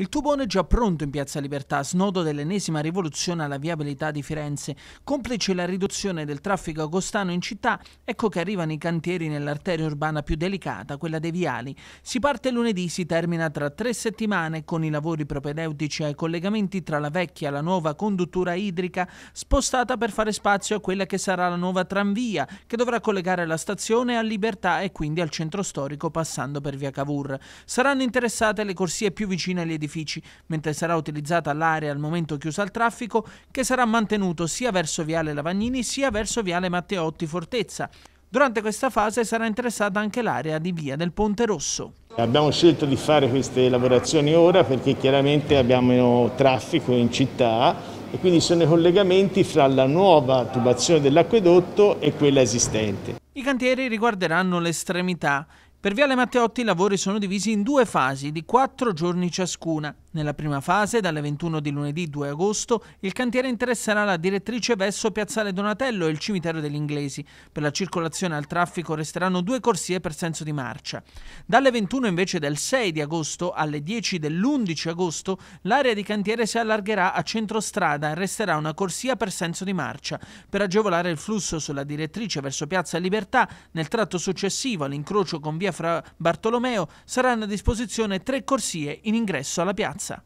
Il tubone è già pronto in Piazza Libertà, snodo dell'ennesima rivoluzione alla viabilità di Firenze. Complice la riduzione del traffico agostano in città, ecco che arrivano i cantieri nell'arteria urbana più delicata, quella dei Viali. Si parte lunedì, si termina tra tre settimane con i lavori propedeutici ai collegamenti tra la vecchia e la nuova conduttura idrica, spostata per fare spazio a quella che sarà la nuova tranvia, che dovrà collegare la stazione a Libertà e quindi al centro storico passando per via Cavour. Saranno interessate le corsie più vicine agli edifici edifici, mentre sarà utilizzata l'area al momento chiusa al traffico che sarà mantenuto sia verso Viale Lavagnini sia verso Viale Matteotti Fortezza. Durante questa fase sarà interessata anche l'area di Via del Ponte Rosso. Abbiamo scelto di fare queste lavorazioni ora perché chiaramente abbiamo traffico in città e quindi sono i collegamenti fra la nuova tubazione dell'acquedotto e quella esistente. I cantieri riguarderanno l'estremità per Viale Matteotti i lavori sono divisi in due fasi di quattro giorni ciascuna. Nella prima fase, dalle 21 di lunedì 2 agosto, il cantiere interesserà la direttrice verso Piazzale Donatello e il cimitero degli inglesi. Per la circolazione al traffico resteranno due corsie per senso di marcia. Dalle 21 invece del 6 di agosto alle 10 dell'11 agosto, l'area di cantiere si allargherà a centrostrada e resterà una corsia per senso di marcia. Per agevolare il flusso sulla direttrice verso Piazza Libertà, nel tratto successivo all'incrocio con via fra Bartolomeo saranno a disposizione tre corsie in ingresso alla piazza.